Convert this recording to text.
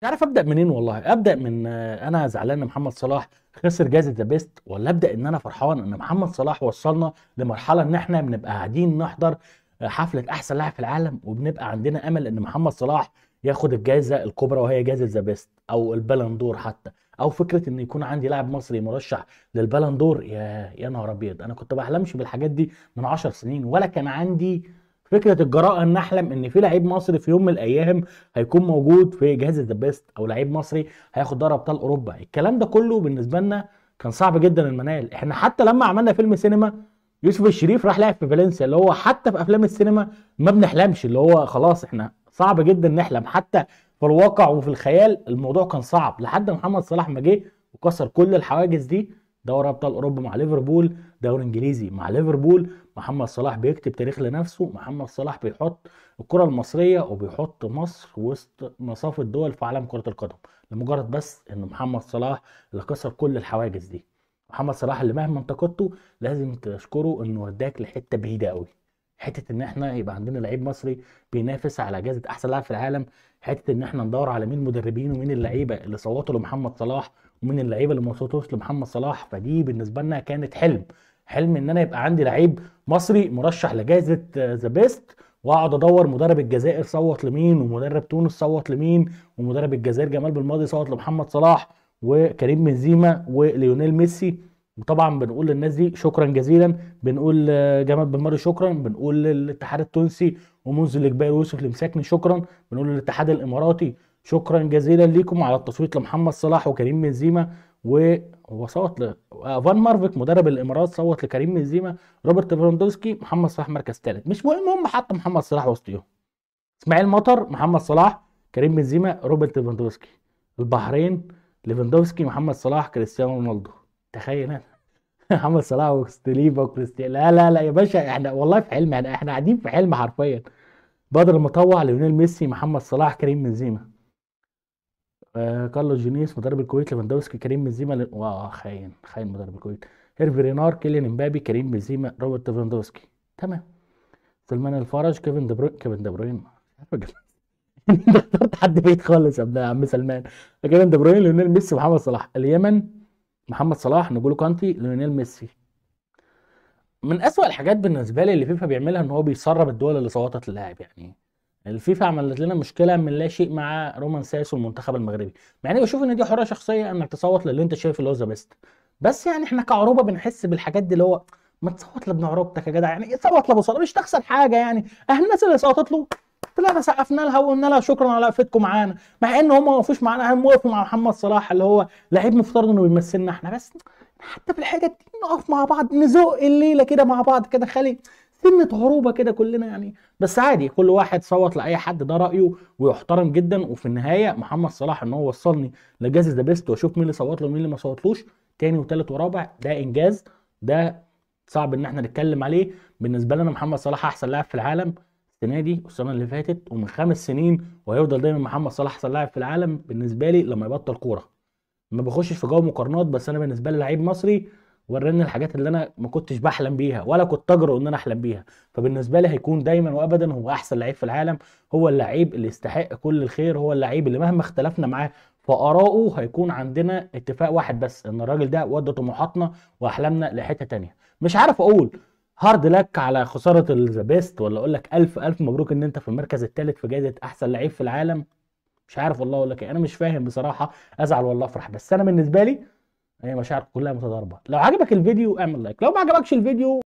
مش عارف ابدا منين والله ابدا من آه، انا زعلان ان محمد صلاح خسر جائزه ذا بيست ولا ابدا ان انا فرحان ان محمد صلاح وصلنا لمرحله ان احنا بنبقى قاعدين نحضر آه، حفله احسن لاعب في العالم وبنبقى عندنا امل ان محمد صلاح ياخد الجائزه الكبرى وهي جائزه ذا بيست او البالندور حتى او فكره ان يكون عندي لاعب مصري مرشح للبالندور يا يا نهار ابيض انا كنت بحلمش بالحاجات دي من 10 سنين ولا كان عندي فكره الجراءه ان احلم ان في لعيب مصري في يوم من الايام هيكون موجود في جهاز ذا بيست او لعيب مصري هياخد دوري ابطال اوروبا الكلام ده كله بالنسبه لنا كان صعب جدا المنال احنا حتى لما عملنا فيلم سينما يوسف الشريف راح لعب في فالنسيا اللي هو حتى في افلام السينما ما بنحلمش اللي هو خلاص احنا صعب جدا نحلم حتى في الواقع وفي الخيال الموضوع كان صعب لحد محمد صلاح ما جه وكسر كل الحواجز دي دوري ابطال اوروبا مع ليفربول دوري انجليزي مع ليفربول محمد صلاح بيكتب تاريخ لنفسه محمد صلاح بيحط الكرة المصرية وبيحط مصر وسط مصاف الدول في عالم كرة القدم لمجرد بس ان محمد صلاح اللي كسر كل الحواجز دي محمد صلاح اللي مهما انتقدته لازم تشكره انه وداك لحته بعيده قوي حته ان احنا يبقى عندنا لعيب مصري بينافس على جائزه احسن لاعب في العالم حته ان احنا ندور على مين المدربين ومين اللعيبه اللي صوتوا لمحمد صلاح ومين اللعيبه اللي ما صوتوش لمحمد صلاح فدي بالنسبه لنا كانت حلم حلم ان انا يبقى عندي لعيب مصري مرشح لجائزه ذا آه، بيست واقعد ادور مدرب الجزائر صوت لمين ومدرب تونس صوت لمين ومدرب الجزائر جمال بالماضي صوت لمحمد صلاح وكريم بنزيما وليونيل ميسي وطبعا بنقول للناس دي شكرا جزيلا بنقول آه، جمال بالماضي شكرا بنقول للاتحاد التونسي ومنذ الاجبار يوسف المساكني شكرا بنقول للاتحاد الاماراتي شكرا جزيلا ليكم على التصويت لمحمد صلاح وكريم بنزيما وصوت ل... آه، فان مارفيك مدرب الامارات صوت لكريم بنزيما روبرت ليفاندوفسكي محمد صلاح مركز ثالث مش مهم هم حط محمد صلاح وسطهم اسماعيل مطر محمد صلاح كريم بنزيما روبرت ليفاندوفسكي البحرين ليفاندوفسكي محمد صلاح كريستيانو رونالدو تخيل انا محمد صلاح وستليفا وكريستيانو لا لا لا يا باشا احنا والله في حلم احنا قاعدين في حلم حرفيا بدر المطوع ليونيل ميسي محمد صلاح كريم بنزيما كارلو آه، كارلوس جينيس مدرب الكويت ليفاندوفسكي كريم بنزيما واه خاين خاين مدرب الكويت هيرفي رينار كيليان امبابي كريم بنزيما روبرت ليفاندوفسكي تمام سلمان الفرج كيفن دي بروين كيفن دي بروين اخترت حد بيت خالص يا ابن عم سلمان كيفن دي بروين ليونيل ميسي محمد صلاح اليمن محمد صلاح نجولو كانتي ليونيل ميسي من اسوأ الحاجات بالنسبه لي اللي فيفا بيعملها ان هو بيسرب الدول اللي صوتت اللاعب يعني الفيفا عملت لنا مشكله من لا شيء مع رومان سايس والمنتخب المغربي مع اني بشوف ان دي حريه شخصيه انك تصوت للي انت شايف اللي هو ذا بيست بس يعني احنا كعروبه بنحس بالحاجات دي اللي هو ما تصوت لابن عروبتك يا جدع يعني صوت لابو صلاح مش تخسر حاجه يعني اهل الناس اللي صوتت له طلعنا سقفنا لها وقلنا لها شكرا على وقفتكم معانا مع ان هم ما وقفوش معانا هم وقفوا مع محمد صلاح اللي هو لعيب مفترض انه بيمثلنا احنا بس حتى في الحاجات دي نقف مع بعض نزق الليله كده مع بعض كده خلي سنه غروبه كده كلنا يعني بس عادي كل واحد صوت لاي حد ده رايه ويحترم جدا وفي النهايه محمد صلاح ان هو وصلني لجائزه ذا بيست واشوف مين اللي صوت له ومين اللي ما صوتلوش تاني وتالت ورابع ده انجاز ده صعب ان احنا نتكلم عليه بالنسبه لنا محمد صلاح احسن لاعب في العالم السنه دي والسنه اللي فاتت ومن خمس سنين وهيفضل دايما محمد صلاح احسن لاعب في العالم بالنسبه لي لما يبطل كوره ما بخشش في جو مقارنات بس انا بالنسبه لي لعيب مصري وراني الحاجات اللي انا ما كنتش بحلم بيها ولا كنت تجرؤ ان انا احلم بيها فبالنسبه لي هيكون دايما وابدا هو احسن لعيب في العالم هو اللعيب اللي يستحق كل الخير هو اللعيب اللي مهما اختلفنا معاه في هيكون عندنا اتفاق واحد بس ان الراجل ده ودى طموحاتنا واحلامنا لحته تانية مش عارف اقول هارد لك على خساره البيست ولا اقول لك الف الف مبروك ان انت في المركز الثالث في جائزه احسن لعيب في العالم مش عارف والله اقول لك إيه. انا مش فاهم بصراحه ازعل والله افرح بس انا بالنسبه لي هي مشاعر كلها متضاربه لو عجبك الفيديو اعمل لايك لو ما عجبكش الفيديو